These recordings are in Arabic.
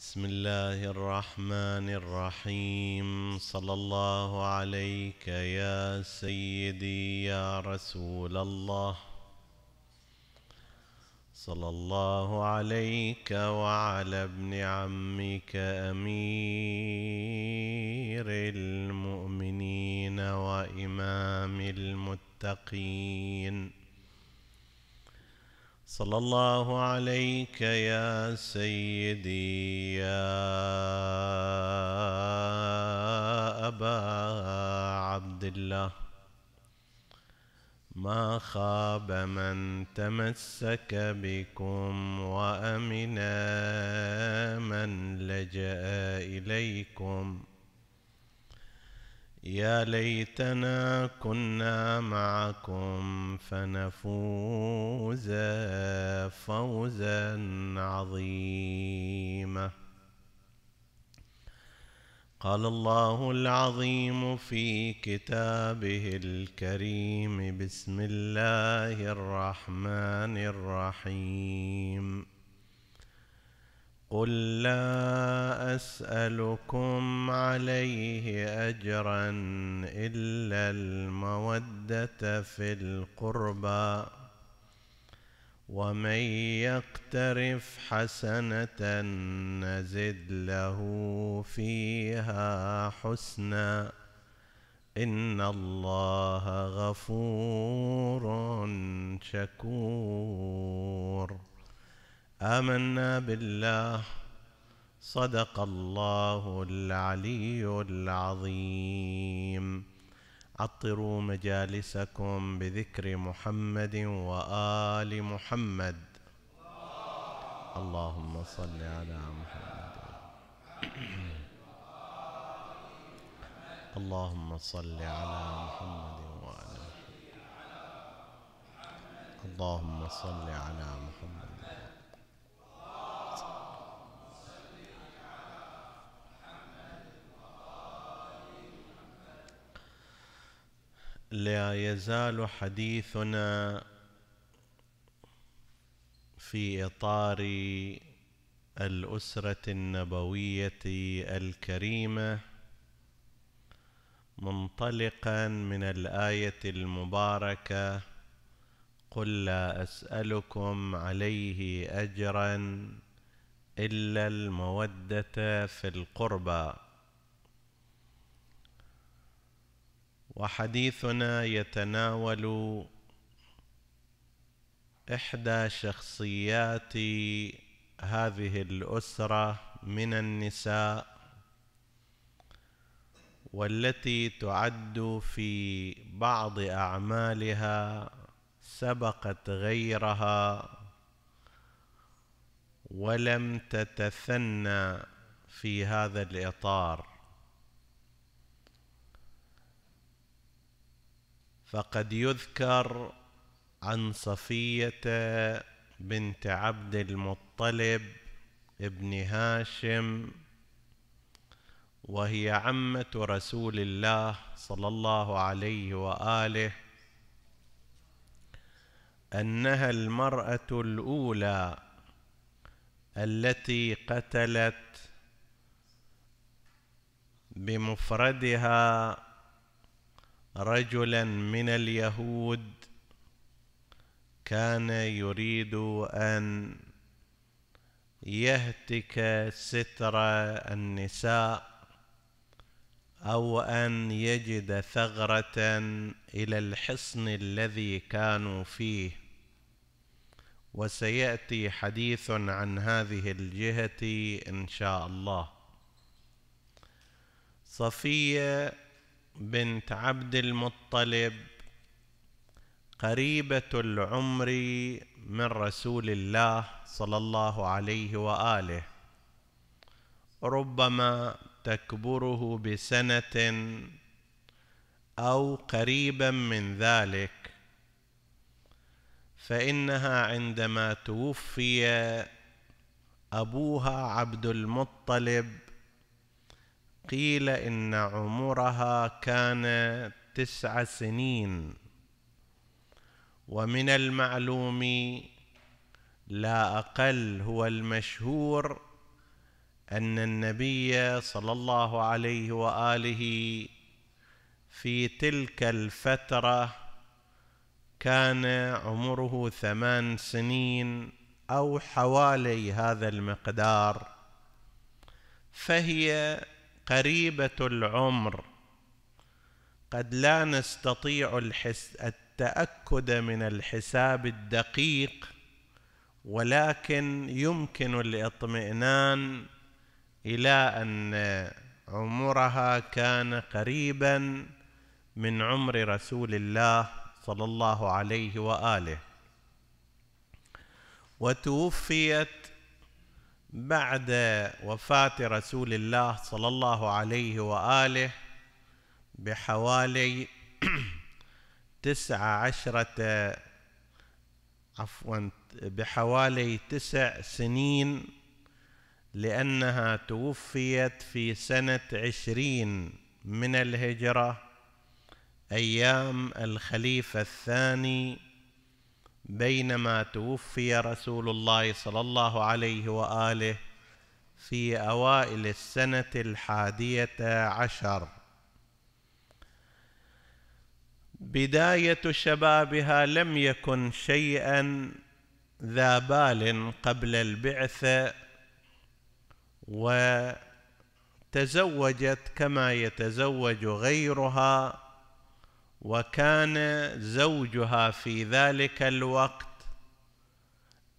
بسم الله الرحمن الرحيم صلى الله عليك يا سيدي يا رسول الله صلى الله عليك وعلى ابن عمك امير المؤمنين وامام المتقين صلى الله عليك يا سيدي يا أبا عبد الله ما خاب من تمسك بكم وأمن من لجأ إليكم يا ليتنا كنا معكم فنفوز فوزا عظيما قال الله العظيم في كتابه الكريم بسم الله الرحمن الرحيم قل لا اسالكم عليه اجرا الا الموده في القربى ومن يقترف حسنه نزد له فيها حسنا ان الله غفور شكور امنا بالله صدق الله العلي العظيم عطروا مجالسكم بذكر محمد وال محمد اللهم صل على محمد اللهم صل على محمد وآل اللهم صل على محمد لا يزال حديثنا في اطار الاسره النبويه الكريمه منطلقا من الايه المباركه قل لا اسالكم عليه اجرا الا الموده في القربى وحديثنا يتناول احدى شخصيات هذه الاسره من النساء والتي تعد في بعض اعمالها سبقت غيرها ولم تتثنى في هذا الاطار فقد يذكر عن صفيه بنت عبد المطلب ابن هاشم وهي عمه رسول الله صلى الله عليه واله انها المراه الاولى التي قتلت بمفردها رجلا من اليهود كان يريد ان يهتك ستر النساء او ان يجد ثغره الى الحصن الذي كانوا فيه وسياتي حديث عن هذه الجهه ان شاء الله صفيه بنت عبد المطلب قريبه العمر من رسول الله صلى الله عليه واله ربما تكبره بسنه او قريبا من ذلك فانها عندما توفي ابوها عبد المطلب قيل إن عمرها كان تسع سنين ومن المعلوم لا أقل هو المشهور أن النبي صلى الله عليه وآله في تلك الفترة كان عمره ثمان سنين أو حوالي هذا المقدار فهي قريبه العمر قد لا نستطيع الحس التاكد من الحساب الدقيق ولكن يمكن الاطمئنان الى ان عمرها كان قريبا من عمر رسول الله صلى الله عليه واله وتوفيت بعد وفاة رسول الله صلى الله عليه وآله بحوالي تسعة عشرة عفوا بحوالي تسع سنين لأنها توفيت في سنة عشرين من الهجرة أيام الخليفة الثاني بينما توفي رسول الله صلى الله عليه واله في اوائل السنه الحاديه عشر بدايه شبابها لم يكن شيئا ذا بال قبل البعثه وتزوجت كما يتزوج غيرها وكان زوجها في ذلك الوقت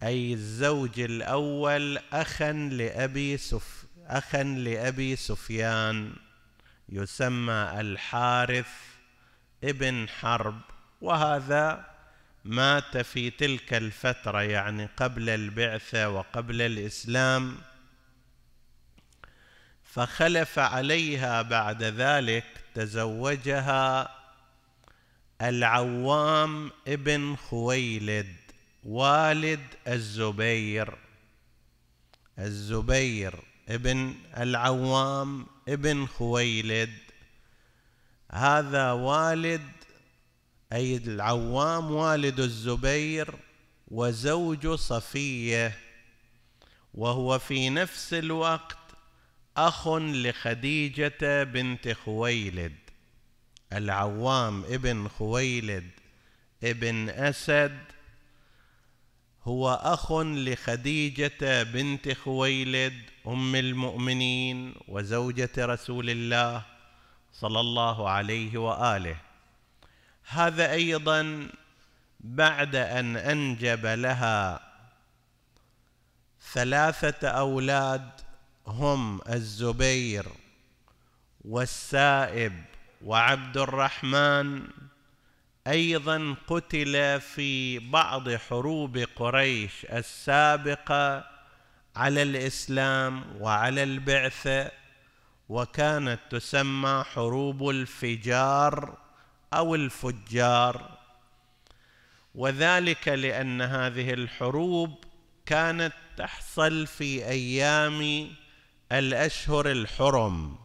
أي الزوج الأول أخا لأبي سف أخا لأبي سفيان يسمى الحارث ابن حرب وهذا مات في تلك الفترة يعني قبل البعثة وقبل الإسلام فخلف عليها بعد ذلك تزوجها العوام ابن خويلد والد الزبير الزبير ابن العوام ابن خويلد هذا والد أي العوام والد الزبير وزوج صفية وهو في نفس الوقت أخ لخديجة بنت خويلد العوام ابن خويلد ابن أسد هو أخ لخديجة بنت خويلد أم المؤمنين وزوجة رسول الله صلى الله عليه وآله هذا أيضا بعد أن أنجب لها ثلاثة أولاد هم الزبير والسائب وعبد الرحمن ايضا قتل في بعض حروب قريش السابقه على الاسلام وعلى البعثه وكانت تسمى حروب الفجار او الفجار وذلك لان هذه الحروب كانت تحصل في ايام الاشهر الحرم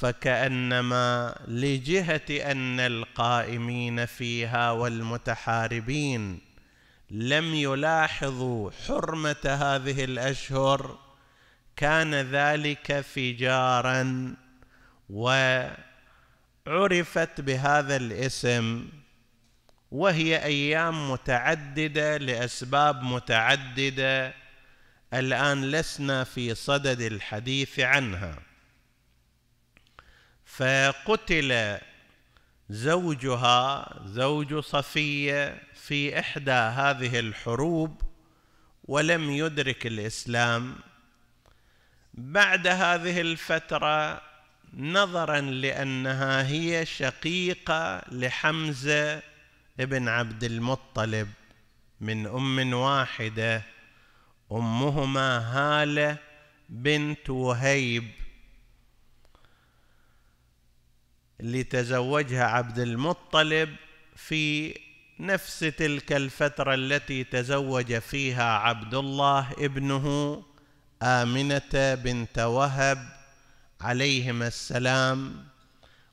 فكانما لجهه ان القائمين فيها والمتحاربين لم يلاحظوا حرمه هذه الاشهر كان ذلك فجارا وعرفت بهذا الاسم وهي ايام متعدده لاسباب متعدده الان لسنا في صدد الحديث عنها فقتل زوجها زوج صفيه في احدى هذه الحروب ولم يدرك الاسلام بعد هذه الفتره نظرا لانها هي شقيقه لحمزه بن عبد المطلب من ام واحده امهما هاله بنت وهيب اللي تزوجها عبد المطلب في نفس تلك الفترة التي تزوج فيها عبد الله ابنه آمنة بنت وهب عليهما السلام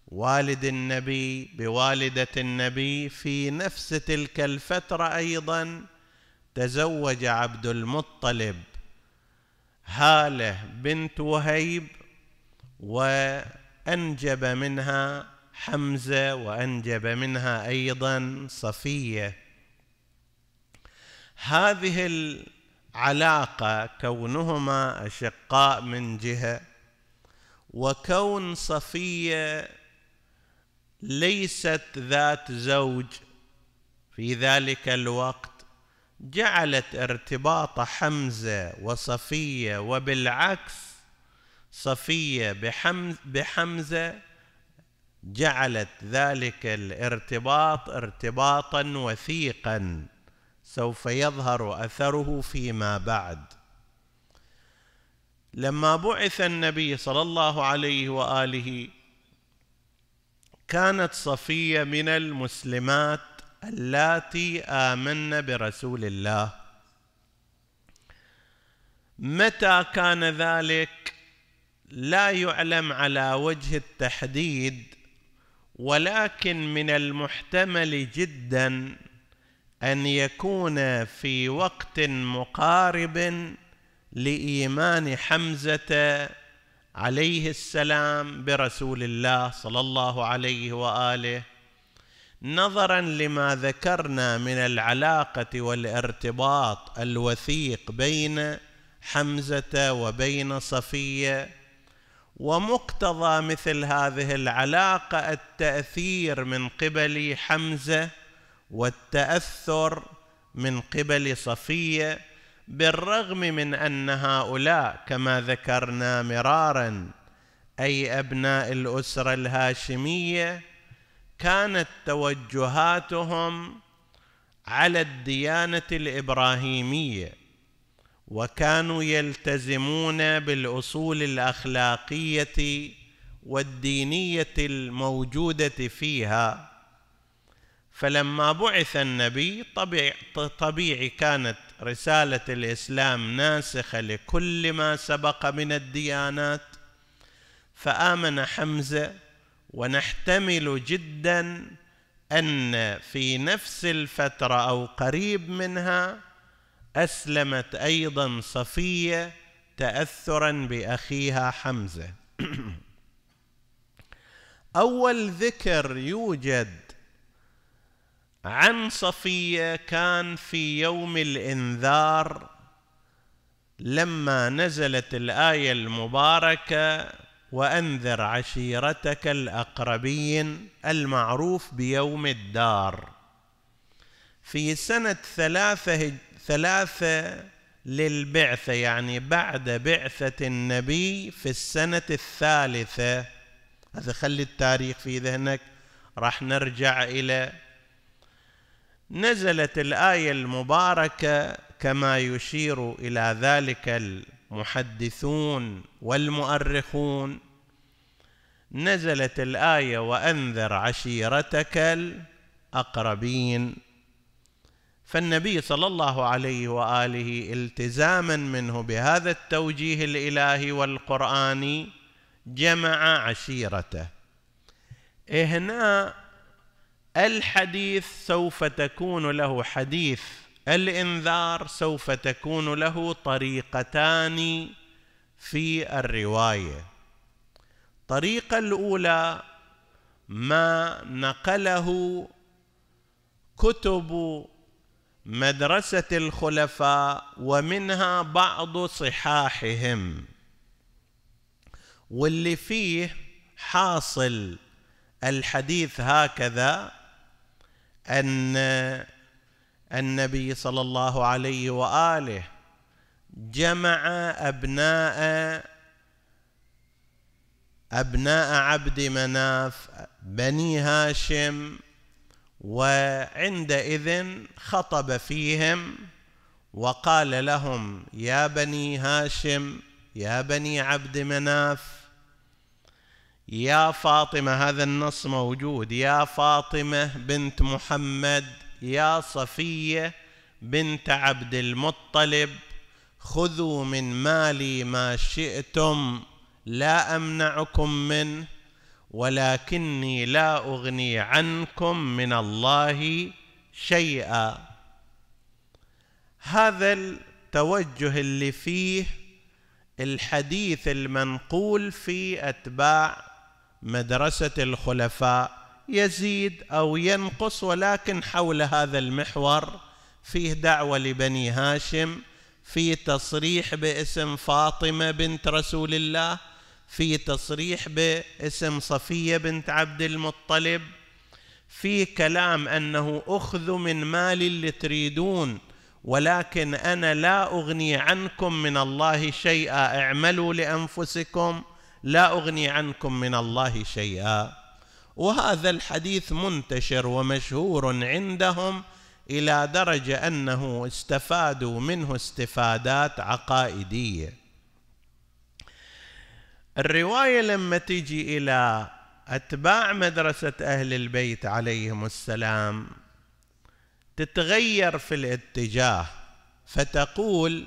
والد النبي بوالدة النبي في نفس تلك الفترة أيضا تزوج عبد المطلب هالة بنت وهيب و أنجب منها حمزة وأنجب منها أيضا صفية هذه العلاقة كونهما أشقاء من جهة وكون صفية ليست ذات زوج في ذلك الوقت جعلت ارتباط حمزه وصفيه وبالعكس صفية بحمز بحمزة جعلت ذلك الارتباط ارتباطا وثيقا سوف يظهر اثره فيما بعد لما بعث النبي صلى الله عليه واله كانت صفيه من المسلمات اللاتي امن برسول الله متى كان ذلك لا يعلم على وجه التحديد ولكن من المحتمل جدا ان يكون في وقت مقارب لايمان حمزه عليه السلام برسول الله صلى الله عليه واله نظرا لما ذكرنا من العلاقه والارتباط الوثيق بين حمزه وبين صفيه ومقتضى مثل هذه العلاقه التاثير من قبل حمزه والتاثر من قبل صفيه بالرغم من ان هؤلاء كما ذكرنا مرارا اي ابناء الاسره الهاشميه كانت توجهاتهم على الديانه الابراهيميه وكانوا يلتزمون بالاصول الاخلاقيه والدينيه الموجوده فيها فلما بعث النبي طبيعي, كانت رساله الاسلام ناسخه لكل ما سبق من الديانات فامن حمزه ونحتمل جدا ان في نفس الفتره او قريب منها اسلمت ايضا صفيه تاثرا باخيها حمزه اول ذكر يوجد عن صفيه كان في يوم الانذار لما نزلت الايه المباركه وانذر عشيرتك الاقربين المعروف بيوم الدار في سنه ثلاثه ثلاثة للبعثة يعني بعد بعثة النبي في السنة الثالثة هذا خلي التاريخ في ذهنك راح نرجع إلى نزلت الآية المباركة كما يشير إلى ذلك المحدثون والمؤرخون نزلت الآية وأنذر عشيرتك الأقربين فالنبي صلى الله عليه واله التزاما منه بهذا التوجيه الالهي والقراني جمع عشيرته إيه هنا الحديث سوف تكون له حديث الانذار سوف تكون له طريقتان في الروايه الطريقه الاولى ما نقله كتب مدرسة الخلفاء ومنها بعض صحاحهم واللي فيه حاصل الحديث هكذا أن النبي صلى الله عليه وآله جمع أبناء أبناء عبد مناف بني هاشم وعندئذ خطب فيهم وقال لهم يا بني هاشم يا بني عبد مناف يا فاطمه هذا النص موجود يا فاطمه بنت محمد يا صفيه بنت عبد المطلب خذوا من مالي ما شئتم لا امنعكم منه ولكني لا اغني عنكم من الله شيئا هذا التوجه اللي فيه الحديث المنقول في اتباع مدرسه الخلفاء يزيد او ينقص ولكن حول هذا المحور فيه دعوه لبني هاشم في تصريح باسم فاطمه بنت رسول الله في تصريح باسم صفيه بنت عبد المطلب في كلام انه اخذ من مالي اللي تريدون ولكن انا لا اغني عنكم من الله شيئا اعملوا لانفسكم لا اغني عنكم من الله شيئا وهذا الحديث منتشر ومشهور عندهم الى درجه انه استفادوا منه استفادات عقائديه الروايه لما تجي الى اتباع مدرسه اهل البيت عليهم السلام تتغير في الاتجاه فتقول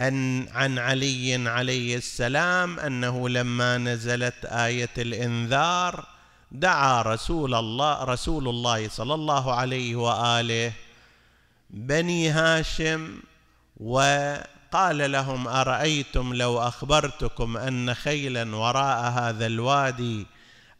أن عن علي عليه السلام أنه لما نزلت آية الإنذار دعا رسول الله رسول الله صلى الله عليه وآله بني هاشم و قال لهم ارايتم لو اخبرتكم ان خيلا وراء هذا الوادي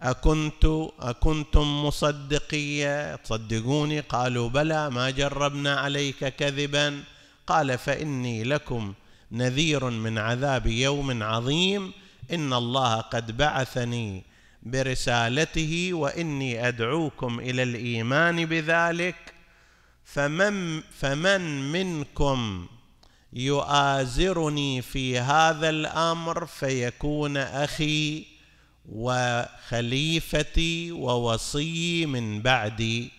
أكنت أكنتم مصدقية تصدقوني قالوا بلى ما جربنا عليك كذبا قال فإني لكم نذير من عذاب يوم عظيم إن الله قد بعثني برسالته وإني أدعوكم إلى الإيمان بذلك فمن, فمن منكم يؤازرني في هذا الامر فيكون اخي وخليفتي ووصيي من بعدي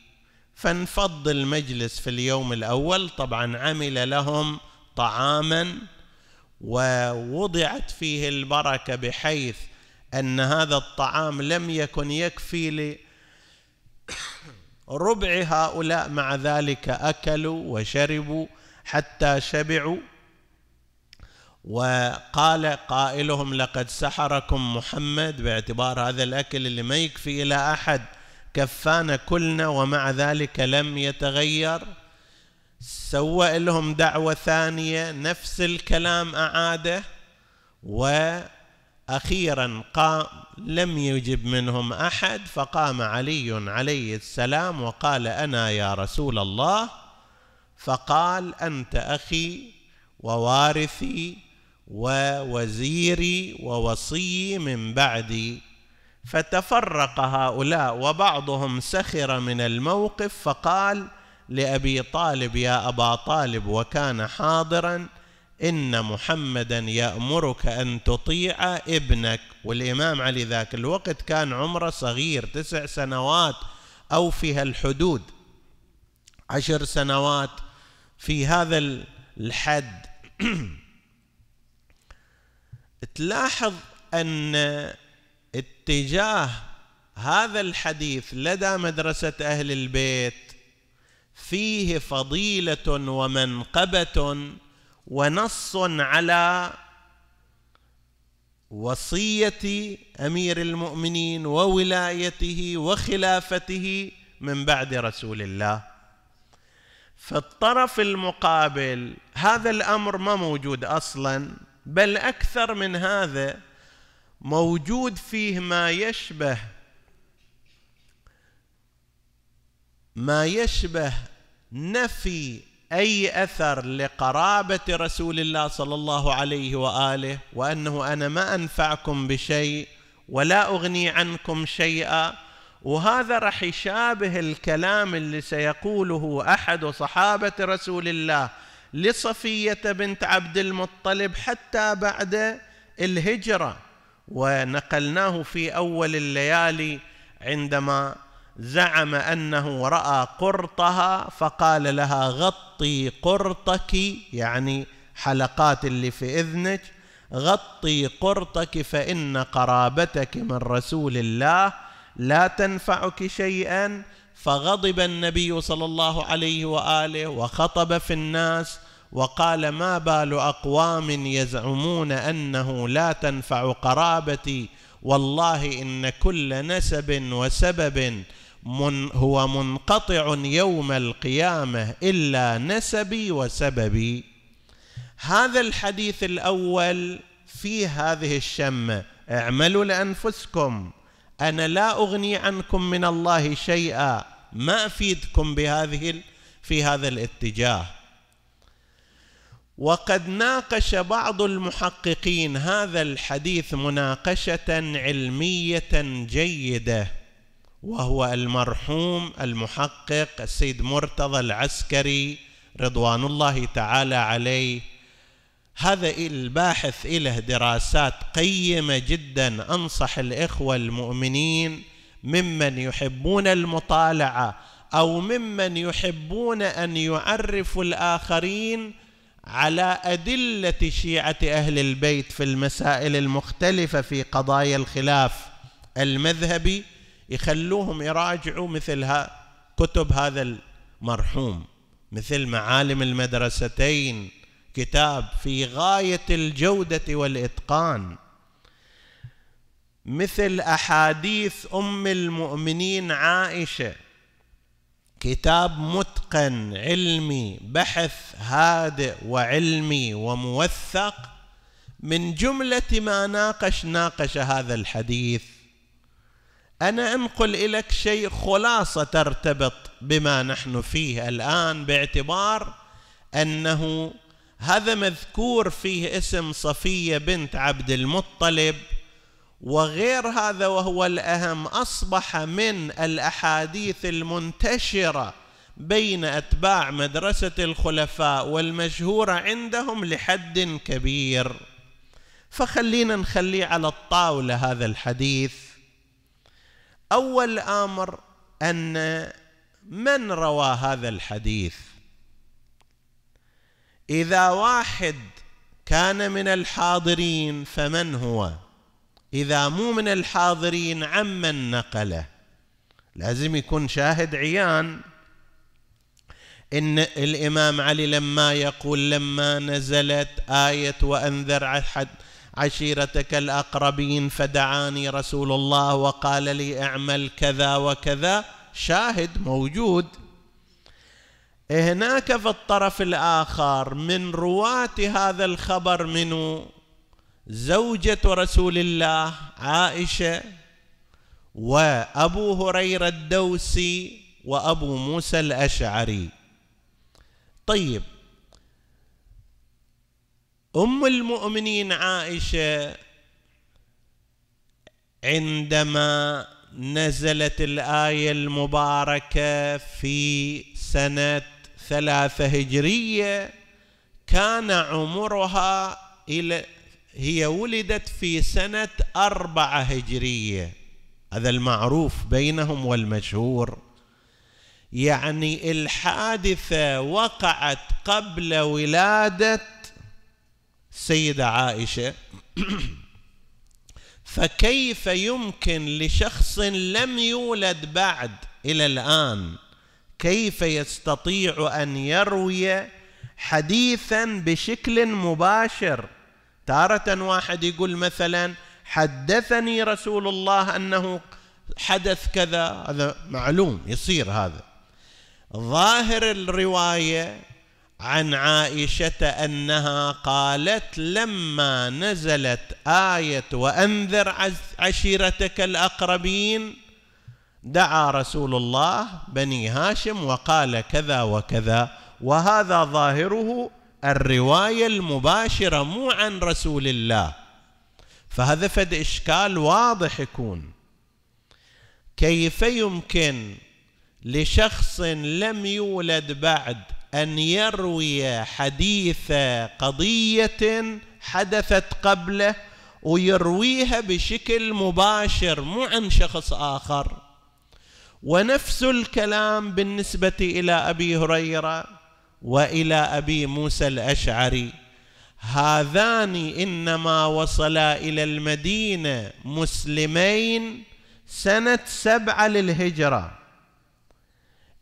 فانفض المجلس في اليوم الاول طبعا عمل لهم طعاما ووضعت فيه البركه بحيث ان هذا الطعام لم يكن يكفي لربع هؤلاء مع ذلك اكلوا وشربوا حتى شبعوا وقال قائلهم لقد سحركم محمد باعتبار هذا الاكل اللي ما يكفي الى احد كفانا كلنا ومع ذلك لم يتغير سوى لهم دعوه ثانيه نفس الكلام اعاده واخيرا قام لم يجب منهم احد فقام علي عليه السلام وقال انا يا رسول الله فقال انت اخي ووارثي ووزيري ووصيي من بعدي فتفرق هؤلاء وبعضهم سخر من الموقف فقال لابي طالب يا ابا طالب وكان حاضرا ان محمدا يامرك ان تطيع ابنك والامام علي ذاك الوقت كان عمره صغير تسع سنوات او فيها الحدود عشر سنوات في هذا الحد تلاحظ ان اتجاه هذا الحديث لدى مدرسه اهل البيت فيه فضيله ومنقبه ونص على وصيه امير المؤمنين وولايته وخلافته من بعد رسول الله في الطرف المقابل هذا الامر ما موجود اصلا بل اكثر من هذا موجود فيه ما يشبه ما يشبه نفي اي اثر لقرابه رسول الله صلى الله عليه واله وانه انا ما انفعكم بشيء ولا اغني عنكم شيئا وهذا راح يشابه الكلام اللي سيقوله احد صحابه رسول الله لصفيه بنت عبد المطلب حتى بعد الهجره ونقلناه في اول الليالي عندما زعم انه راى قرطها فقال لها غطي قرطك يعني حلقات اللي في اذنك غطي قرطك فان قرابتك من رسول الله لا تنفعك شيئا فغضب النبي صلى الله عليه واله وخطب في الناس وقال ما بال اقوام يزعمون انه لا تنفع قرابتي والله ان كل نسب وسبب من هو منقطع يوم القيامه الا نسبي وسببي هذا الحديث الاول في هذه الشمه اعملوا لانفسكم انا لا اغني عنكم من الله شيئا ما افيدكم بهذه في هذا الاتجاه وقد ناقش بعض المحققين هذا الحديث مناقشه علميه جيده وهو المرحوم المحقق السيد مرتضى العسكري رضوان الله تعالى عليه هذا الباحث له دراسات قيمه جدا انصح الاخوه المؤمنين ممن يحبون المطالعه او ممن يحبون ان يعرفوا الاخرين على ادله شيعه اهل البيت في المسائل المختلفه في قضايا الخلاف المذهبي يخلوهم يراجعوا مثل ها كتب هذا المرحوم مثل معالم المدرستين كتاب في غايه الجوده والاتقان مثل احاديث ام المؤمنين عائشه كتاب متقن علمي بحث هادئ وعلمي وموثق من جمله ما ناقش ناقش هذا الحديث انا انقل اليك شيء خلاصه ترتبط بما نحن فيه الان باعتبار انه هذا مذكور فيه اسم صفيه بنت عبد المطلب وغير هذا وهو الاهم اصبح من الاحاديث المنتشره بين اتباع مدرسه الخلفاء والمشهوره عندهم لحد كبير فخلينا نخليه على الطاوله هذا الحديث اول امر ان من روى هذا الحديث اذا واحد كان من الحاضرين فمن هو اذا مو من الحاضرين عمن نقله لازم يكون شاهد عيان ان الامام علي لما يقول لما نزلت ايه وانذر احد عشيرتك الاقربين فدعاني رسول الله وقال لي اعمل كذا وكذا شاهد موجود هناك في الطرف الآخر من رواة هذا الخبر من زوجة رسول الله عائشة وأبو هريرة الدوسي وأبو موسى الأشعري طيب أم المؤمنين عائشة عندما نزلت الآية المباركة في سنة ثلاثة هجرية كان عمرها إلى هي ولدت في سنة أربعة هجرية هذا المعروف بينهم والمشهور يعني الحادثة وقعت قبل ولادة سيدة عائشة فكيف يمكن لشخص لم يولد بعد إلى الآن كيف يستطيع ان يروي حديثا بشكل مباشر تاره واحد يقول مثلا حدثني رسول الله انه حدث كذا هذا معلوم يصير هذا ظاهر الروايه عن عائشه انها قالت لما نزلت ايه وانذر عشيرتك الاقربين دعا رسول الله بني هاشم وقال كذا وكذا وهذا ظاهره الروايه المباشره مو عن رسول الله فهذا فد اشكال واضح يكون كيف يمكن لشخص لم يولد بعد ان يروي حديث قضيه حدثت قبله ويرويها بشكل مباشر مو عن شخص اخر ونفس الكلام بالنسبه الى ابي هريره والى ابي موسى الاشعري هذان انما وصلا الى المدينه مسلمين سنه سبعه للهجره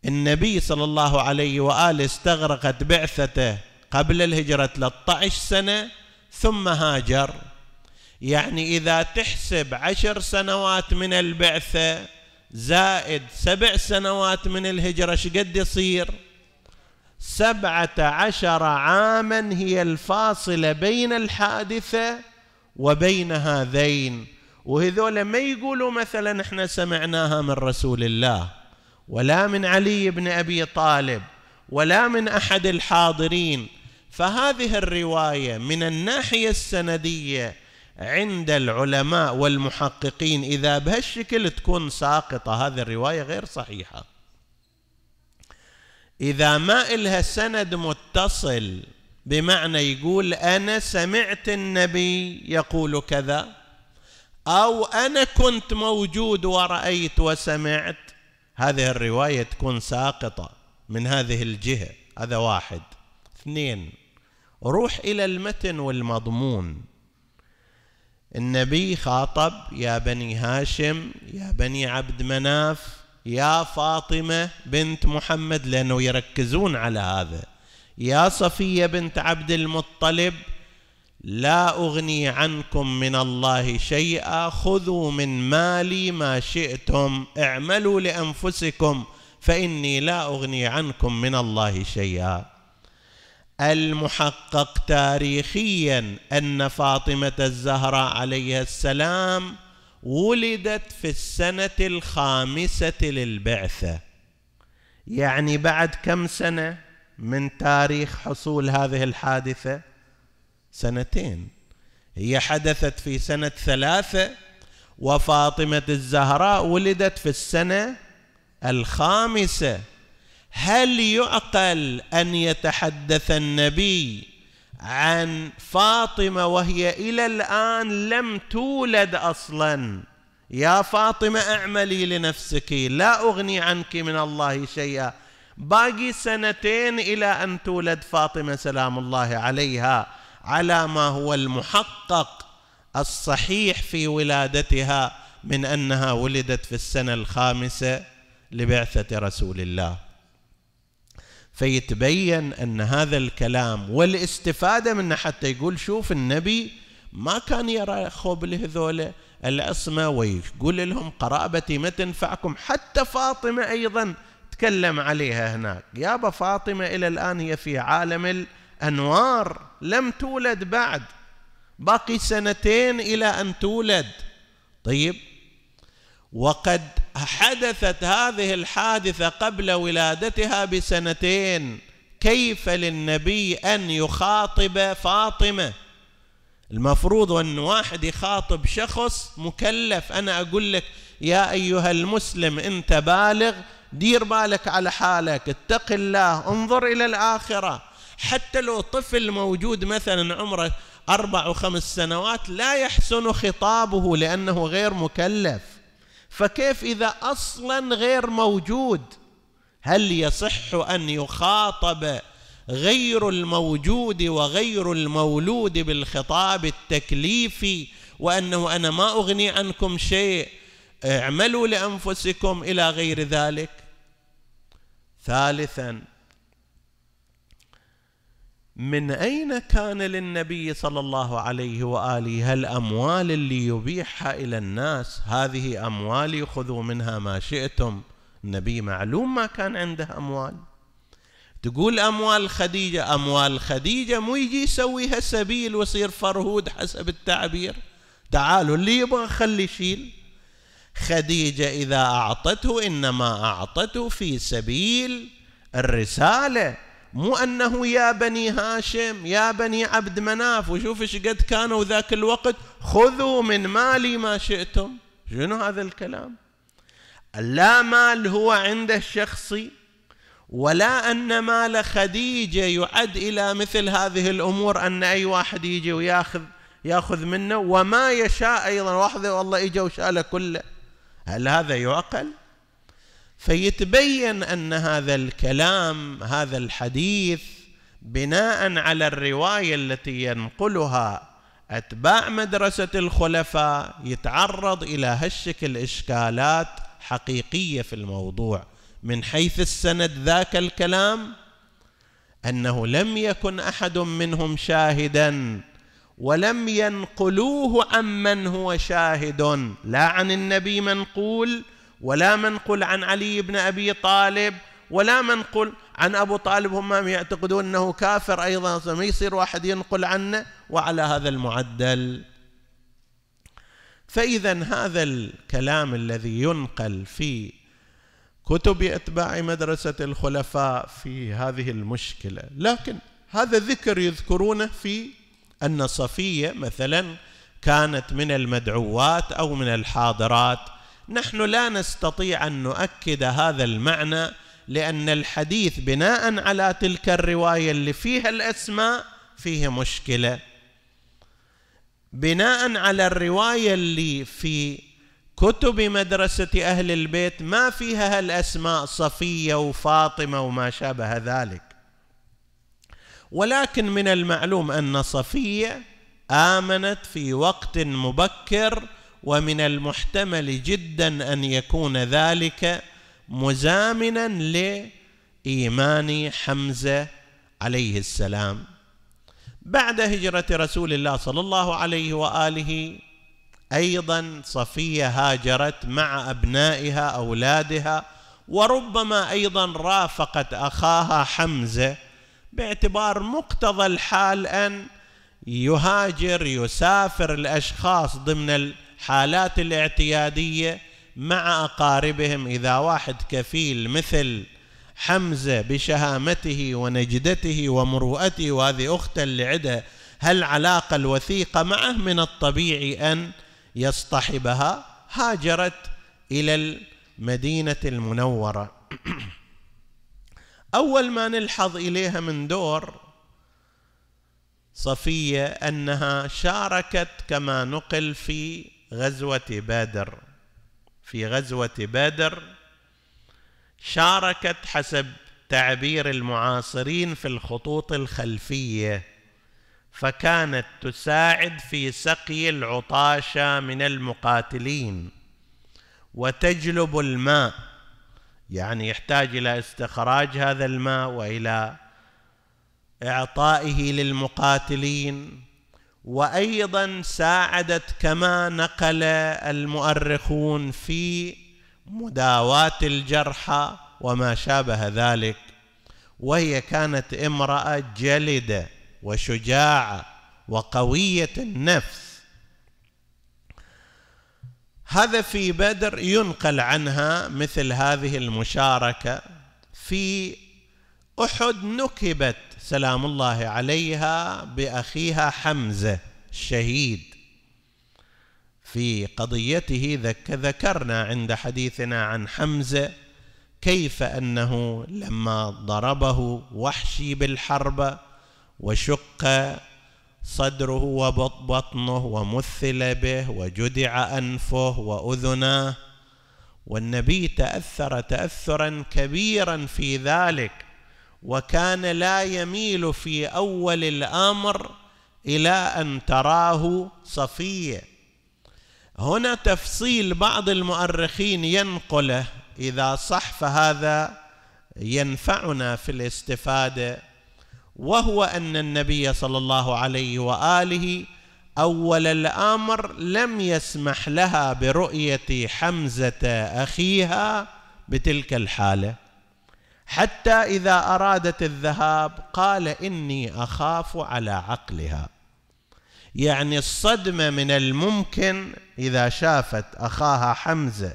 النبي صلى الله عليه واله استغرقت بعثته قبل الهجره 13 سنه ثم هاجر يعني اذا تحسب عشر سنوات من البعثه زائد سبع سنوات من الهجرة شقد يصير سبعة عشر عاما هي الفاصلة بين الحادثة وبين هذين وهذول ما يقولوا مثلا احنا سمعناها من رسول الله ولا من علي بن أبي طالب ولا من أحد الحاضرين فهذه الرواية من الناحية السندية عند العلماء والمحققين إذا بهالشكل تكون ساقطة هذه الرواية غير صحيحة إذا ما إلها سند متصل بمعنى يقول أنا سمعت النبي يقول كذا أو أنا كنت موجود ورأيت وسمعت هذه الرواية تكون ساقطة من هذه الجهة هذا واحد اثنين روح إلى المتن والمضمون النبي خاطب يا بني هاشم يا بني عبد مناف يا فاطمة بنت محمد لأنه يركزون على هذا يا صفية بنت عبد المطلب لا أغني عنكم من الله شيئا خذوا من مالي ما شئتم اعملوا لأنفسكم فإني لا أغني عنكم من الله شيئا المحقق تاريخيا ان فاطمه الزهراء عليها السلام ولدت في السنه الخامسه للبعثه يعني بعد كم سنه من تاريخ حصول هذه الحادثه سنتين هي حدثت في سنه ثلاثه وفاطمه الزهراء ولدت في السنه الخامسه هل يعقل ان يتحدث النبي عن فاطمه وهي الى الان لم تولد اصلا يا فاطمه اعملي لنفسك لا اغني عنك من الله شيئا باقي سنتين الى ان تولد فاطمه سلام الله عليها على ما هو المحقق الصحيح في ولادتها من انها ولدت في السنه الخامسه لبعثه رسول الله فيتبين ان هذا الكلام والاستفاده منه حتى يقول شوف النبي ما كان يرى خوب لهذول العصمه ويقول لهم قرابتي ما تنفعكم حتى فاطمه ايضا تكلم عليها هناك يابا فاطمه الى الان هي في عالم الانوار لم تولد بعد باقي سنتين الى ان تولد طيب وقد حدثت هذه الحادثه قبل ولادتها بسنتين كيف للنبي ان يخاطب فاطمه المفروض ان واحد يخاطب شخص مكلف انا اقول لك يا ايها المسلم انت بالغ دير بالك على حالك اتق الله انظر الى الاخره حتى لو طفل موجود مثلا عمره اربع وخمس سنوات لا يحسن خطابه لانه غير مكلف فكيف إذا أصلا غير موجود هل يصح أن يخاطب غير الموجود وغير المولود بالخطاب التكليفي وأنه أنا ما أغني عنكم شيء اعملوا لأنفسكم إلى غير ذلك ثالثا من أين كان للنبي صلى الله عليه وآله الأموال اللي يبيحها إلى الناس هذه أموالي خذوا منها ما شئتم النبي معلوم ما كان عنده أموال تقول أموال خديجة أموال خديجة مو يجي يسويها سبيل ويصير فرهود حسب التعبير تعالوا اللي يبغى خلي يشيل خديجة إذا أعطته إنما أعطته في سبيل الرسالة مو أنه يا بني هاشم يا بني عبد مناف وشوف ايش قد كانوا ذاك الوقت خذوا من مالي ما شئتم شنو هذا الكلام لا مال هو عنده الشخصي ولا أن مال خديجة يعد إلى مثل هذه الأمور أن أي واحد يجي وياخذ ياخذ منه وما يشاء أيضا واحد والله إجا وشاله كله هل هذا يعقل؟ فيتبين ان هذا الكلام هذا الحديث بناء على الروايه التي ينقلها اتباع مدرسه الخلفاء يتعرض الى هالشكل اشكالات حقيقيه في الموضوع من حيث السند ذاك الكلام انه لم يكن احد منهم شاهدا ولم ينقلوه عمن هو شاهد لا عن النبي منقول ولا منقل عن علي بن أبي طالب ولا منقل عن أبو طالب هم يعتقدون أنه كافر أيضا ما يصير واحد ينقل عنه وعلى هذا المعدل فإذا هذا الكلام الذي ينقل في كتب اتباع مدرسه الخلفاء في هذه المشكله لكن هذا ذكر يذكرونه في ان صفيه مثلا كانت من المدعوات او من الحاضرات نحن لا نستطيع ان نؤكد هذا المعنى لان الحديث بناء على تلك الروايه اللي فيها الاسماء فيه مشكله بناء على الروايه اللي في كتب مدرسه اهل البيت ما فيها الاسماء صفيه وفاطمه وما شابه ذلك ولكن من المعلوم ان صفيه امنت في وقت مبكر ومن المحتمل جدا ان يكون ذلك مزامنا لايمان حمزه عليه السلام بعد هجره رسول الله صلى الله عليه واله ايضا صفيه هاجرت مع ابنائها اولادها وربما ايضا رافقت اخاها حمزه باعتبار مقتضى الحال ان يهاجر يسافر الاشخاص ضمن الحالات الاعتياديه مع اقاربهم اذا واحد كفيل مثل حمزه بشهامته ونجدته ومروءته وهذه اخته اللي هل هالعلاقه الوثيقه معه من الطبيعي ان يصطحبها هاجرت الى المدينه المنوره اول ما نلحظ اليها من دور صفيه انها شاركت كما نقل في غزوة بادر في غزوة بادر شاركت حسب تعبير المعاصرين في الخطوط الخلفية فكانت تساعد في سقي العطاشة من المقاتلين وتجلب الماء يعني يحتاج إلى استخراج هذا الماء وإلى إعطائه للمقاتلين وايضا ساعدت كما نقل المؤرخون في مداواه الجرحى وما شابه ذلك وهي كانت امراه جلده وشجاعه وقويه النفس هذا في بدر ينقل عنها مثل هذه المشاركه في احد نكبت سلام الله عليها باخيها حمزه الشهيد في قضيته ذك ذكرنا عند حديثنا عن حمزه كيف انه لما ضربه وحشي بالحربه وشق صدره وبطنه ومثل به وجدع انفه واذناه والنبي تاثر تاثرا كبيرا في ذلك وكان لا يميل في اول الامر الى ان تراه صفيه هنا تفصيل بعض المؤرخين ينقله اذا صح فهذا ينفعنا في الاستفاده وهو ان النبي صلى الله عليه واله اول الامر لم يسمح لها برؤيه حمزه اخيها بتلك الحاله حتى اذا ارادت الذهاب قال اني اخاف على عقلها يعني الصدمه من الممكن اذا شافت اخاها حمزه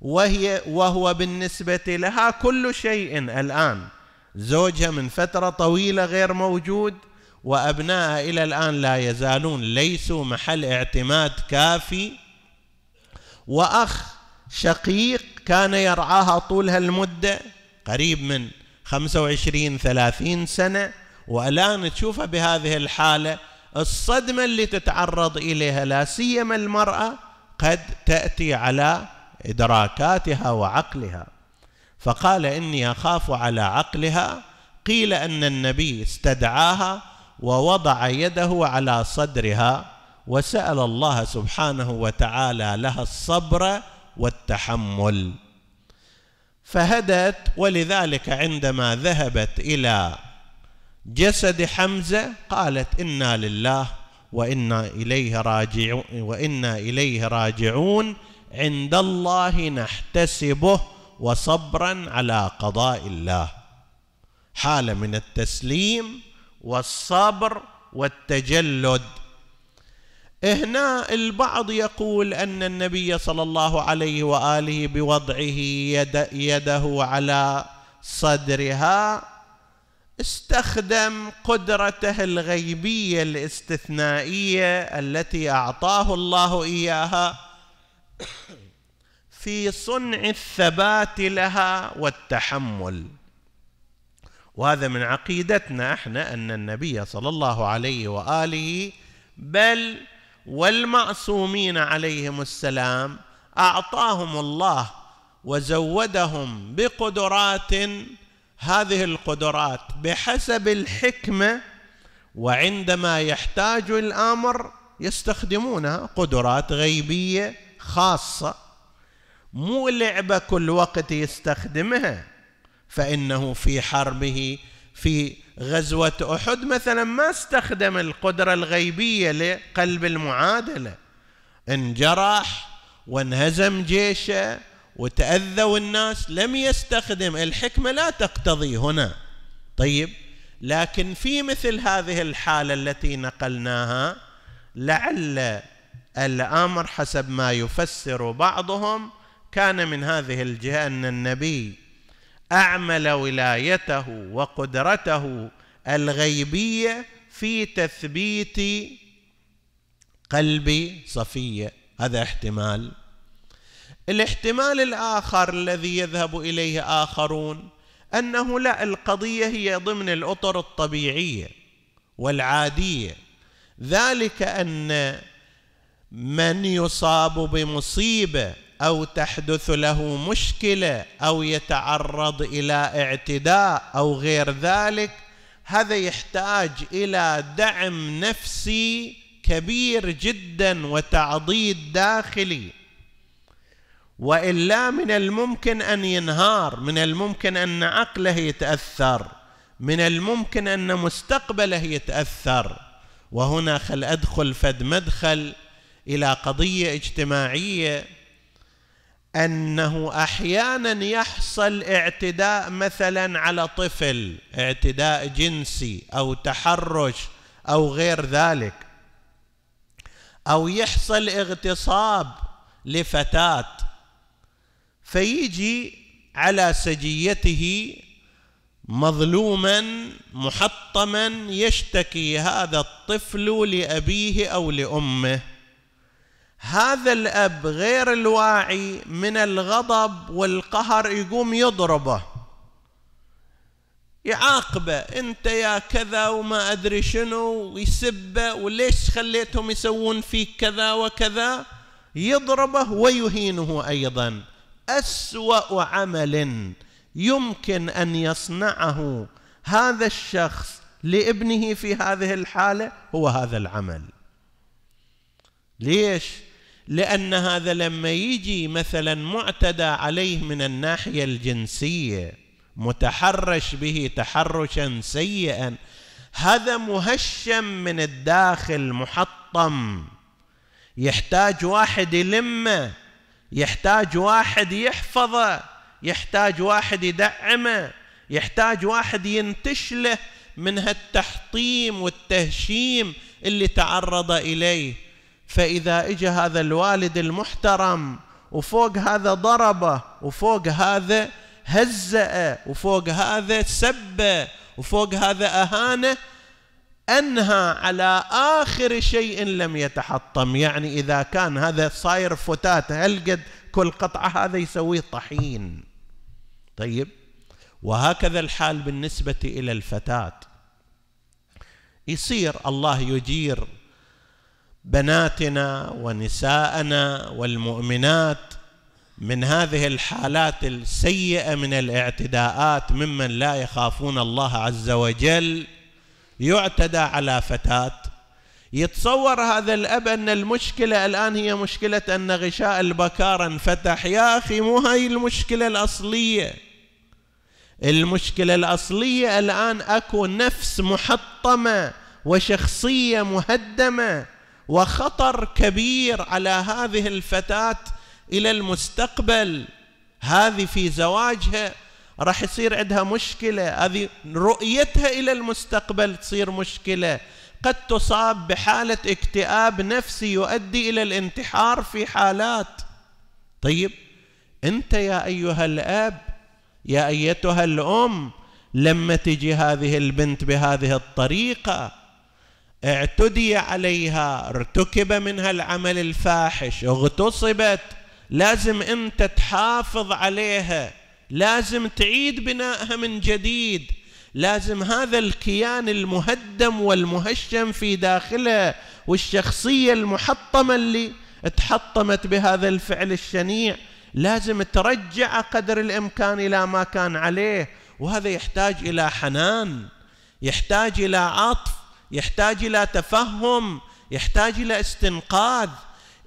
وهي وهو بالنسبه لها كل شيء الان زوجها من فتره طويله غير موجود وابنائها الى الان لا يزالون ليسوا محل اعتماد كافي واخ شقيق كان يرعاها طول هالمده قريب من 25 30 سنة والآن تشوفها بهذه الحالة الصدمة اللي تتعرض إليها لا سيما المرأة قد تأتي على إدراكاتها وعقلها فقال إني أخاف على عقلها قيل أن النبي استدعاها ووضع يده على صدرها وسأل الله سبحانه وتعالى لها الصبر والتحمل فهدت ولذلك عندما ذهبت الى جسد حمزه قالت انا لله وانا اليه راجعون وانا اليه راجعون عند الله نحتسبه وصبرا على قضاء الله حاله من التسليم والصبر والتجلد هنا البعض يقول ان النبي صلى الله عليه واله بوضعه يد يده على صدرها استخدم قدرته الغيبيه الاستثنائيه التي اعطاه الله اياها في صنع الثبات لها والتحمل وهذا من عقيدتنا احنا ان النبي صلى الله عليه واله بل والمعصومين عليهم السلام اعطاهم الله وزودهم بقدرات هذه القدرات بحسب الحكمه وعندما يحتاج الامر يستخدمونها قدرات غيبيه خاصه مو لعبه كل وقت يستخدمها فانه في حربه في غزوة أحد مثلا ما استخدم القدرة الغيبية لقلب المعادلة انجرح وانهزم جيشه وتأذوا الناس لم يستخدم الحكمة لا تقتضي هنا طيب لكن في مثل هذه الحالة التي نقلناها لعل الأمر حسب ما يفسر بعضهم كان من هذه الجهة أن النبي اعمل ولايته وقدرته الغيبيه في تثبيت قلب صفيه هذا احتمال الاحتمال الاخر الذي يذهب اليه اخرون انه لا القضيه هي ضمن الاطر الطبيعيه والعاديه ذلك ان من يصاب بمصيبه او تحدث له مشكله او يتعرض الى اعتداء او غير ذلك هذا يحتاج الى دعم نفسي كبير جدا وتعضيد داخلي والا من الممكن ان ينهار من الممكن ان عقله يتاثر من الممكن ان مستقبله يتاثر وهنا خل ادخل فد مدخل الى قضيه اجتماعيه انه احيانا يحصل اعتداء مثلا على طفل اعتداء جنسي او تحرش او غير ذلك او يحصل اغتصاب لفتاه فيجي على سجيته مظلوما محطما يشتكي هذا الطفل لابيه او لامه هذا الاب غير الواعي من الغضب والقهر يقوم يضربه يعاقبه انت يا كذا وما ادري شنو ويسبه وليش خليتهم يسوون فيك كذا وكذا يضربه ويهينه ايضا اسوا عمل يمكن ان يصنعه هذا الشخص لابنه في هذه الحاله هو هذا العمل ليش لان هذا لما يجي مثلا معتدى عليه من الناحيه الجنسيه متحرش به تحرشا سيئا هذا مهشم من الداخل محطم يحتاج واحد يلمه يحتاج واحد يحفظه يحتاج واحد يدعمه يحتاج واحد ينتشله من هالتحطيم والتهشيم اللي تعرض اليه فإذا إجا هذا الوالد المحترم وفوق هذا ضربه وفوق هذا هزأه وفوق هذا سبه وفوق هذا أهانه أنهى على آخر شيء لم يتحطم يعني إذا كان هذا صاير فتات هل قد كل قطعة هذا يسويه طحين طيب وهكذا الحال بالنسبة إلى الفتاة يصير الله يجير بناتنا ونساءنا والمؤمنات من هذه الحالات السيئه من الاعتداءات ممن لا يخافون الله عز وجل يعتدى على فتاه يتصور هذا الاب ان المشكله الان هي مشكله ان غشاء البكار انفتح يا اخي مو هاي المشكله الاصليه المشكله الاصليه الان اكو نفس محطمه وشخصيه مهدمه وخطر كبير على هذه الفتاه الى المستقبل هذه في زواجها راح يصير عندها مشكله هذه رؤيتها الى المستقبل تصير مشكله قد تصاب بحاله اكتئاب نفسي يؤدي الى الانتحار في حالات طيب انت يا ايها الاب يا ايتها الام لما تجي هذه البنت بهذه الطريقه اعتدي عليها ارتكب منها العمل الفاحش اغتصبت لازم انت تحافظ عليها لازم تعيد بنائها من جديد لازم هذا الكيان المهدم والمهشم في داخله والشخصيه المحطمه اللي تحطمت بهذا الفعل الشنيع لازم ترجع قدر الامكان الى ما كان عليه وهذا يحتاج الى حنان يحتاج الى عطف يحتاج الى تفهم يحتاج الى استنقاذ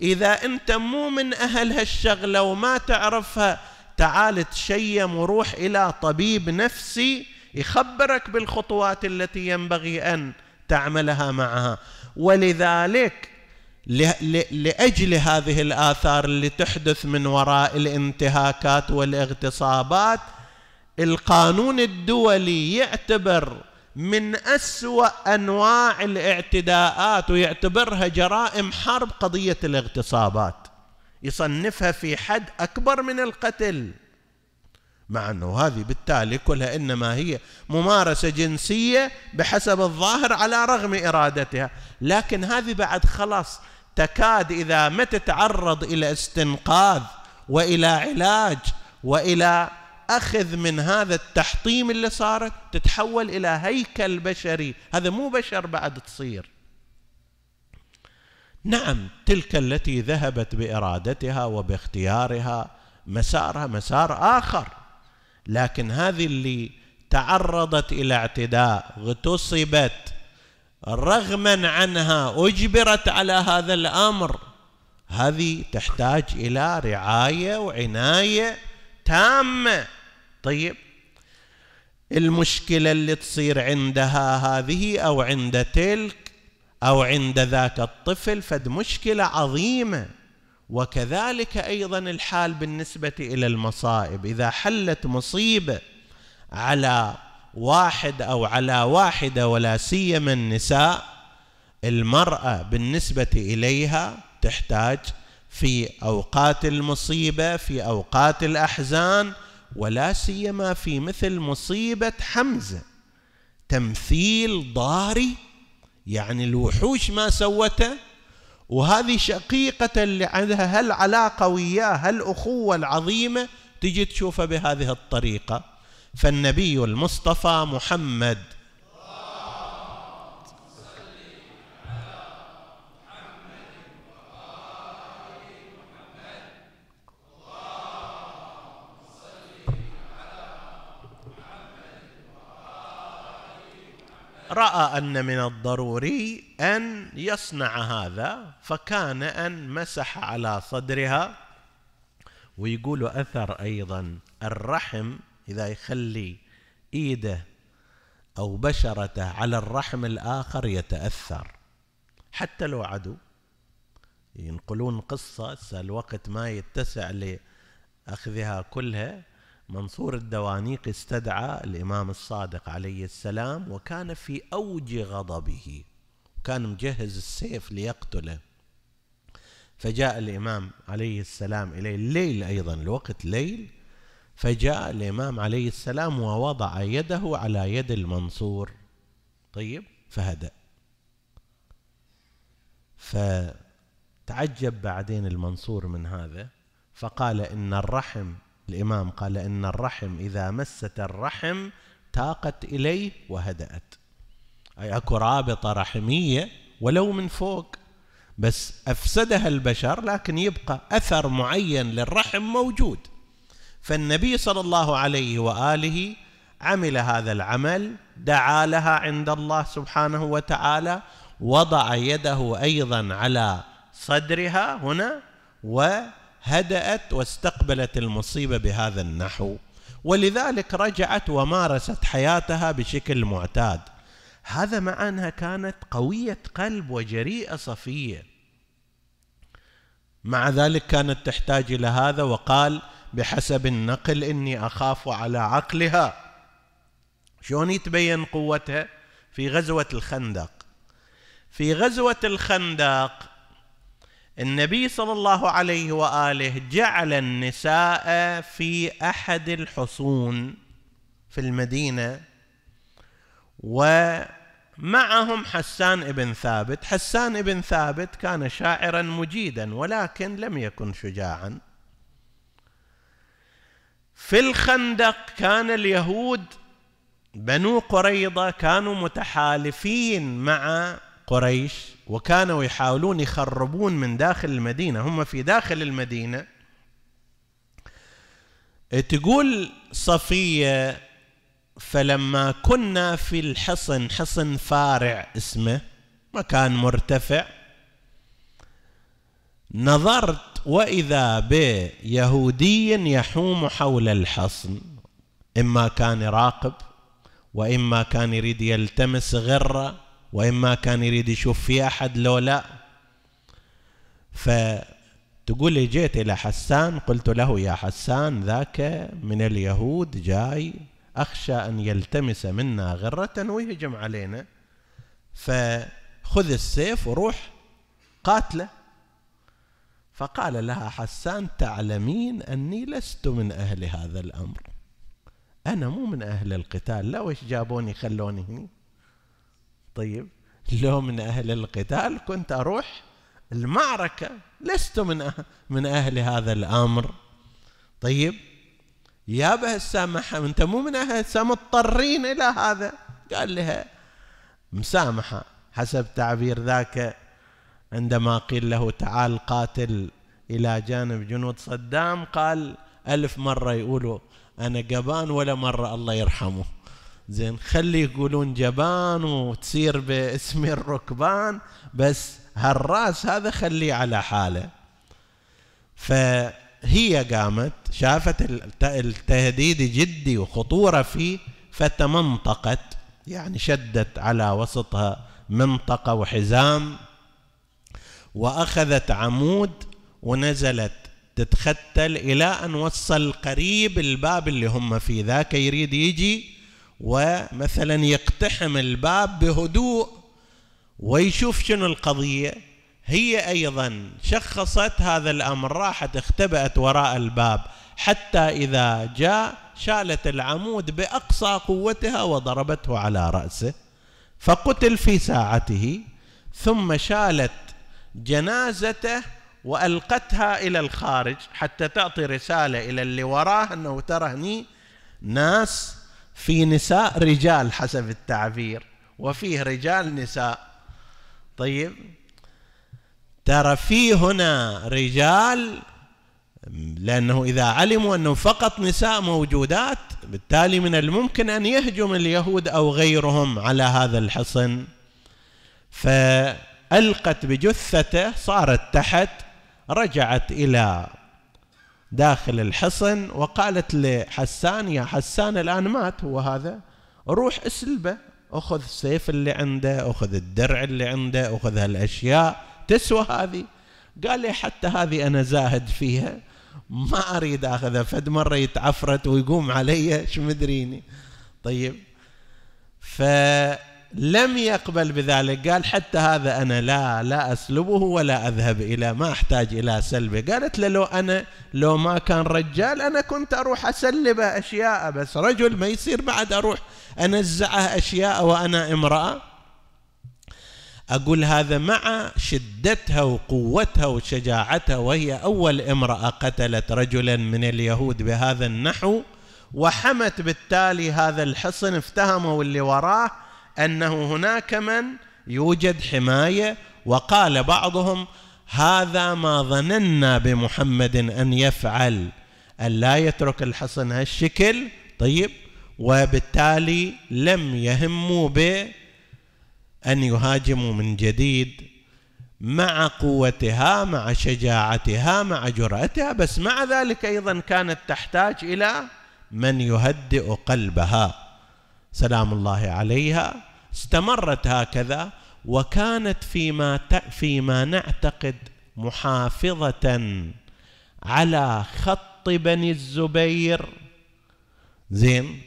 اذا انت مو من اهل هالشغله وما تعرفها تعال تشيم وروح الى طبيب نفسي يخبرك بالخطوات التي ينبغي ان تعملها معها ولذلك لاجل هذه الاثار اللي تحدث من وراء الانتهاكات والاغتصابات القانون الدولي يعتبر من أسوأ أنواع الاعتداءات ويعتبرها جرائم حرب قضية الاغتصابات يصنفها في حد أكبر من القتل مع أنه هذه بالتالي كلها إنما هي ممارسة جنسية بحسب الظاهر على رغم إرادتها لكن هذه بعد خلاص تكاد إذا ما تتعرض إلى استنقاذ وإلى علاج وإلى أخذ من هذا التحطيم اللي صارت تتحول إلى هيكل بشري هذا مو بشر بعد تصير نعم تلك التي ذهبت بإرادتها وباختيارها مسارها مسار آخر لكن هذه اللي تعرضت إلى اعتداء اغتصبت رغما عنها أجبرت على هذا الأمر هذه تحتاج إلى رعاية وعناية تامة طيب المشكله اللي تصير عندها هذه او عند تلك او عند ذاك الطفل فد مشكله عظيمه وكذلك ايضا الحال بالنسبه الى المصائب اذا حلت مصيبه على واحد او على واحده ولا سيما النساء المراه بالنسبه اليها تحتاج في اوقات المصيبه في اوقات الاحزان ولا سيما في مثل مصيبه حمزه تمثيل ضاري يعني الوحوش ما سوته وهذه شقيقة اللي عندها هالعلاقة وياه هالأخوة العظيمة تجي تشوفها بهذه الطريقة فالنبي المصطفى محمد راى ان من الضروري ان يصنع هذا فكان ان مسح على صدرها ويقول اثر ايضا الرحم اذا يخلي ايده او بشرته على الرحم الاخر يتاثر حتى لو عدو ينقلون قصه الوقت ما يتسع لاخذها كلها منصور الدوانيق استدعى الإمام الصادق عليه السلام وكان في أوج غضبه وكان مجهز السيف ليقتله فجاء الإمام عليه السلام إليه الليل أيضا الوقت ليل فجاء الإمام عليه السلام ووضع يده على يد المنصور طيب فهدأ فتعجب بعدين المنصور من هذا فقال إن الرحم الإمام قال إن الرحم إذا مست الرحم تاقت إليه وهدأت أي أكو رابطة رحمية ولو من فوق بس أفسدها البشر لكن يبقى أثر معين للرحم موجود فالنبي صلى الله عليه وآله عمل هذا العمل دعا لها عند الله سبحانه وتعالى وضع يده أيضا على صدرها هنا و هدأت واستقبلت المصيبة بهذا النحو ولذلك رجعت ومارست حياتها بشكل معتاد هذا مع أنها كانت قوية قلب وجريئة صفية مع ذلك كانت تحتاج إلى هذا وقال بحسب النقل إني أخاف على عقلها شلون يتبين قوتها في غزوة الخندق في غزوة الخندق النبي صلى الله عليه واله جعل النساء في احد الحصون في المدينه ومعهم حسان بن ثابت حسان بن ثابت كان شاعرا مجيدا ولكن لم يكن شجاعا في الخندق كان اليهود بنو قريضه كانوا متحالفين مع قريش وكانوا يحاولون يخربون من داخل المدينة هم في داخل المدينة إيه، تقول صفية فلما كنا في الحصن حصن فارع اسمه مكان مرتفع نظرت واذا بيهودي يحوم حول الحصن اما كان يراقب واما كان يريد يلتمس غره وإما كان يريد يشوف في أحد لو لا فتقول لي جئت إلى حسان قلت له يا حسان ذاك من اليهود جاي أخشى أن يلتمس منا غرة ويهجم علينا فخذ السيف وروح قاتله فقال لها حسان تعلمين أني لست من أهل هذا الأمر أنا مو من أهل القتال لا وش جابوني خلوني هني طيب لو من أهل القتال كنت أروح المعركة لست من أه-، من أهل هذا الأمر طيب يا به السامحة أنت مو من أهل السامحة مضطرين إلى هذا قال لها مسامحة حسب تعبير ذاك عندما قيل له تعال قاتل إلى جانب جنود صدام قال ألف مرة يقولوا أنا قبان ولا مرة الله يرحمه زين خلي يقولون جبان وتصير باسم الركبان بس هالراس هذا خليه على حاله فهي قامت شافت التهديد جدي وخطوره فيه فتمنطقت يعني شدت على وسطها منطقه وحزام واخذت عمود ونزلت تتختل الى ان وصل قريب الباب اللي هم فيه ذاك يريد يجي ومثلا يقتحم الباب بهدوء ويشوف شنو القضيه هي ايضا شخصت هذا الامر راحت اختبأت وراء الباب حتى اذا جاء شالت العمود باقصى قوتها وضربته على راسه فقتل في ساعته ثم شالت جنازته والقتها الى الخارج حتى تعطي رساله الى اللي وراه انه ترى هني ناس في نساء رجال حسب التعبير وفيه رجال نساء طيب ترى في هنا رجال لأنه إذا علموا أنه فقط نساء موجودات بالتالي من الممكن أن يهجم اليهود أو غيرهم على هذا الحصن فألقت بجثته صارت تحت رجعت إلى داخل الحصن وقالت لحسان يا حسان الآن مات هو هذا روح اسلبه أخذ السيف اللي عنده أخذ الدرع اللي عنده أخذ هالأشياء تسوى هذه قال لي حتى هذه أنا زاهد فيها ما أريد أخذها فد مرة يتعفرت ويقوم علي شو مدريني طيب ف لم يقبل بذلك قال حتى هذا أنا لا لا أسلبه ولا أذهب إلى ما أحتاج إلى سلبه قالت له لو أنا لو ما كان رجال أنا كنت أروح أسلبه أشياء بس رجل ما يصير بعد أروح أنزعه أشياء وأنا امرأة أقول هذا مع شدتها وقوتها وشجاعتها وهي أول امرأة قتلت رجلا من اليهود بهذا النحو وحمت بالتالي هذا الحصن افتهموا اللي وراه انه هناك من يوجد حمايه وقال بعضهم هذا ما ظننا بمحمد ان يفعل ان لا يترك الحصن هالشكل طيب وبالتالي لم يهموا بأن يهاجموا من جديد مع قوتها مع شجاعتها مع جرأتها بس مع ذلك أيضا كانت تحتاج إلى من يهدئ قلبها سلام الله عليها استمرت هكذا وكانت فيما فيما نعتقد محافظة على خط بني الزبير زين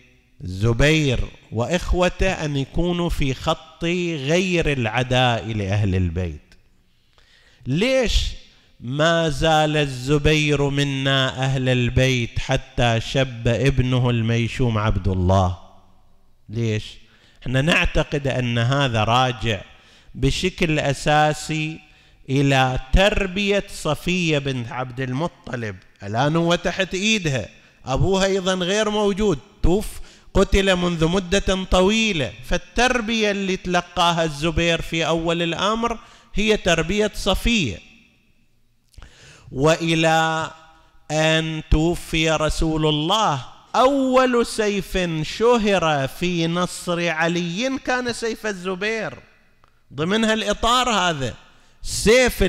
الزبير واخوته ان يكونوا في خط غير العداء لاهل البيت ليش ما زال الزبير منا اهل البيت حتى شب ابنه الميشوم عبد الله ليش؟ احنا نعتقد ان هذا راجع بشكل اساسي الى تربيه صفيه بنت عبد المطلب الان هو تحت ايدها ابوها ايضا غير موجود توف قتل منذ مده طويله فالتربيه اللي تلقاها الزبير في اول الامر هي تربيه صفيه والى ان توفي رسول الله اول سيف شهر في نصر علي كان سيف الزبير ضمن هالاطار هذا سيف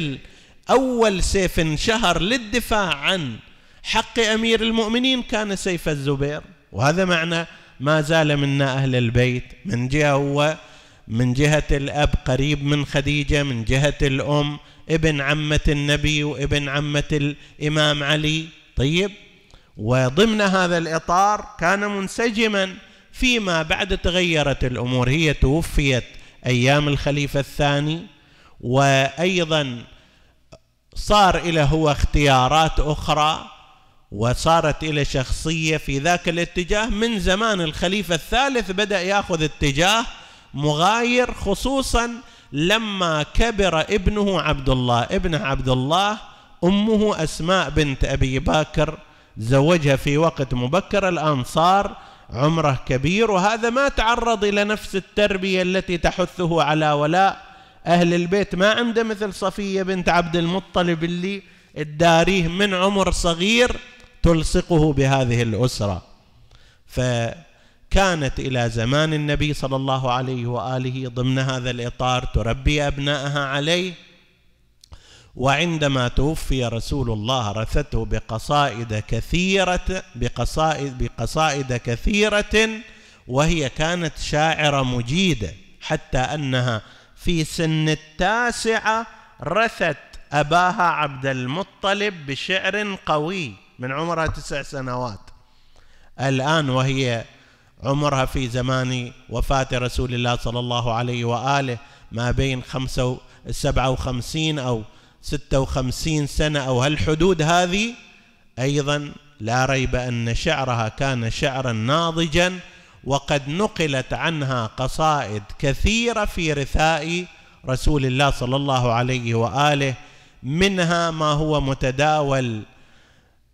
اول سيف شهر للدفاع عن حق امير المؤمنين كان سيف الزبير وهذا معنى ما زال منا اهل البيت من جهه هو من جهه الاب قريب من خديجه من جهه الام ابن عمه النبي وابن عمه الامام علي طيب وضمن هذا الإطار كان منسجما فيما بعد تغيرت الأمور هي توفيت أيام الخليفة الثاني وأيضا صار إلى هو اختيارات أخرى وصارت إلى شخصية في ذاك الاتجاه من زمان الخليفة الثالث بدأ يأخذ اتجاه مغاير خصوصا لما كبر ابنه عبد الله ابنه عبد الله أمه أسماء بنت أبي بكر زوجها في وقت مبكر الآن صار عمره كبير وهذا ما تعرض إلى نفس التربية التي تحثه على ولاء أهل البيت ما عنده مثل صفية بنت عبد المطلب اللي الداريه من عمر صغير تلصقه بهذه الأسرة فكانت إلى زمان النبي صلى الله عليه وآله ضمن هذا الإطار تربي أبنائها عليه وعندما توفي رسول الله رثته بقصائد كثيرة بقصائد بقصائد كثيرة وهي كانت شاعرة مجيدة حتى أنها في سن التاسعة رثت أباها عبد المطلب بشعر قوي من عمرها تسع سنوات الآن وهي عمرها في زمان وفاة رسول الله صلى الله عليه وآله ما بين خمسة سبعة وخمسين أو 56 سنة أو هالحدود هذه أيضا لا ريب أن شعرها كان شعرا ناضجا وقد نقلت عنها قصائد كثيرة في رثاء رسول الله صلى الله عليه وآله منها ما هو متداول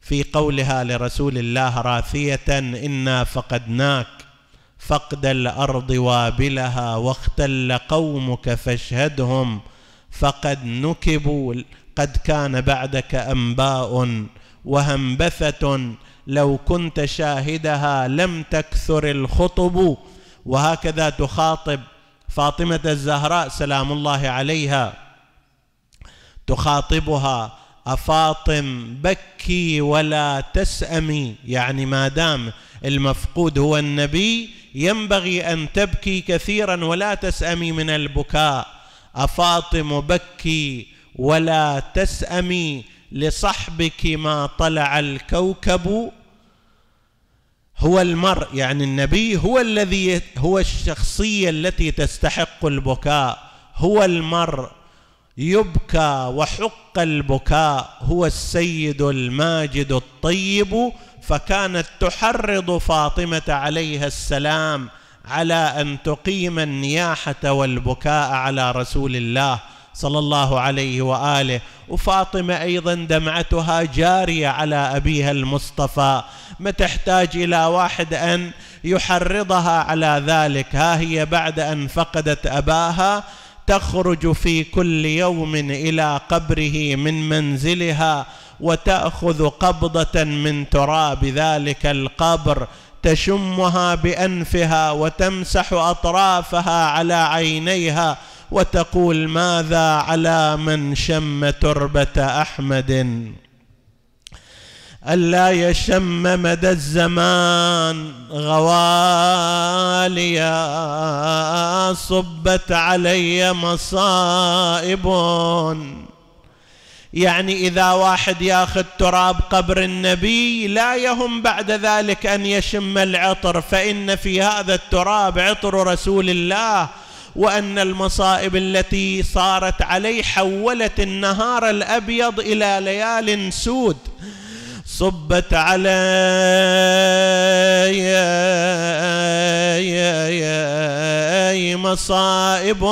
في قولها لرسول الله راثية إنا فقدناك فقد الأرض وابلها واختل قومك فاشهدهم فقد نكبوا قد كان بعدك انباء وهنبثه لو كنت شاهدها لم تكثر الخطب وهكذا تخاطب فاطمه الزهراء سلام الله عليها تخاطبها افاطم بكي ولا تسامي يعني ما دام المفقود هو النبي ينبغي ان تبكي كثيرا ولا تسامي من البكاء أفاطم بكي ولا تسأمي لصحبك ما طلع الكوكب هو المرء يعني النبي هو الذي هو الشخصية التي تستحق البكاء هو المرء يبكى وحق البكاء هو السيد الماجد الطيب فكانت تحرض فاطمة عليها السلام على ان تقيم النياحه والبكاء على رسول الله صلى الله عليه واله وفاطمه ايضا دمعتها جاريه على ابيها المصطفى ما تحتاج الى واحد ان يحرضها على ذلك ها هي بعد ان فقدت اباها تخرج في كل يوم الى قبره من منزلها وتاخذ قبضه من تراب ذلك القبر تشمها بانفها وتمسح اطرافها على عينيها وتقول ماذا على من شم تربه احمد الا يشم مدى الزمان غواليا صبت علي مصائب يعني اذا واحد ياخذ تراب قبر النبي لا يهم بعد ذلك ان يشم العطر فان في هذا التراب عطر رسول الله وان المصائب التي صارت عليه حولت النهار الابيض الى ليال سود صبت علي مصائب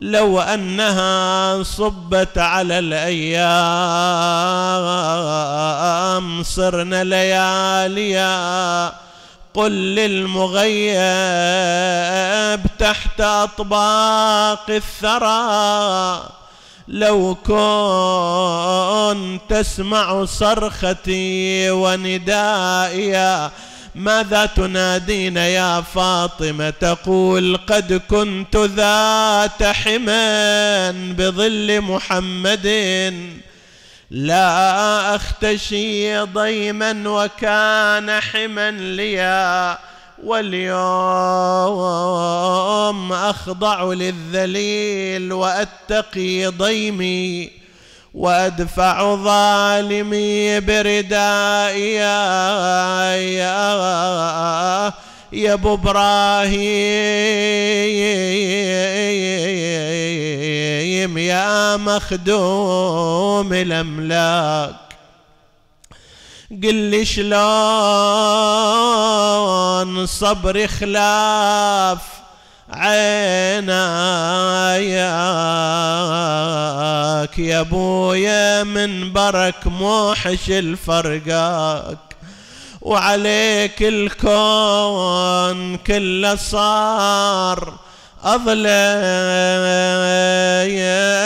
لو أنها صبت على الأيام صرنا لياليا قل للمغيب تحت أطباق الثرى لو كنت تسمع صرختي وندائي ماذا تنادين يا فاطمة تقول قد كنت ذات حما بظل محمد لا أختشي ضيما وكان حما ليا واليوم أخضع للذليل وأتقي ضيمي وادفع ظالمي بردائي يا يا ابو ابراهيم يا مخدوم الاملاك قل لي شلون صبري خلاف عيناك يا بويا من برك موحش الفرقاك وعليك الكون كله صار أظلم يا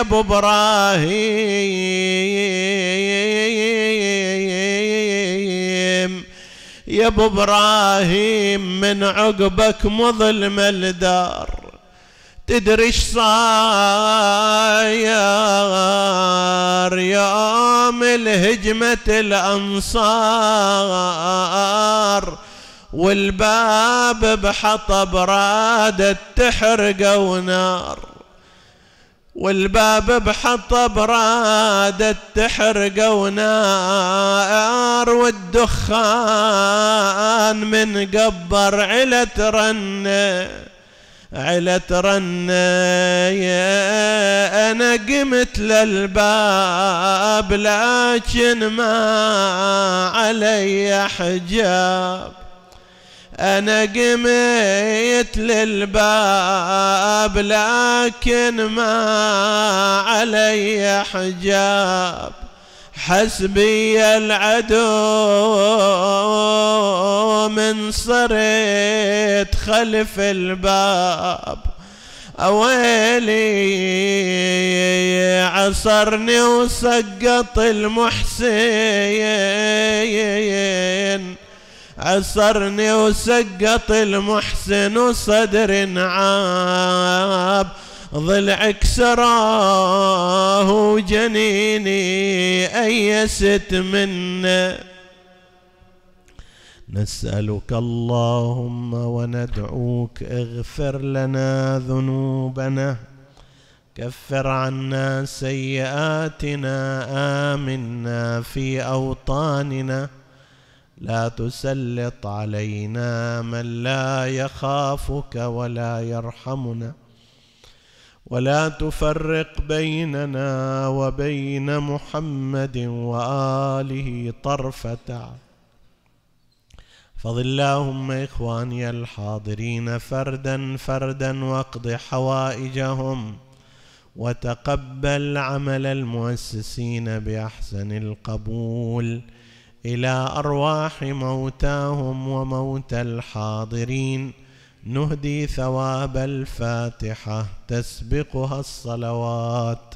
أبو إبراهيم يا ابو ابراهيم من عقبك مظلم الدار تدري ايش صاير يوم الهجمة الأنصار والباب بحطب رادت تحرقه نار والباب بحطب رادت تحرق ونار والدخان من قبر علت رنه علت رنه انا قمت للباب لكن ما علي حجاب أنا قميت للباب لكن ما علي حجاب حسبي العدو من صرت خلف الباب أويلي عصرني وسقط المحسين عصرني وسقط المحسن صدر نعاب ضلعك سراه وجنيني أيست منه نسألك اللهم وندعوك اغفر لنا ذنوبنا كفر عنا سيئاتنا آمنا في أوطاننا لا تسلط علينا من لا يخافك ولا يرحمنا ولا تفرق بيننا وبين محمد واله طرفه فض فضل اللهم إخواني الحاضرين فردا فردا واقض حوائجهم وتقبل عمل المؤسسين بأحسن القبول الى ارواح موتاهم وموتى الحاضرين نهدي ثواب الفاتحه تسبقها الصلوات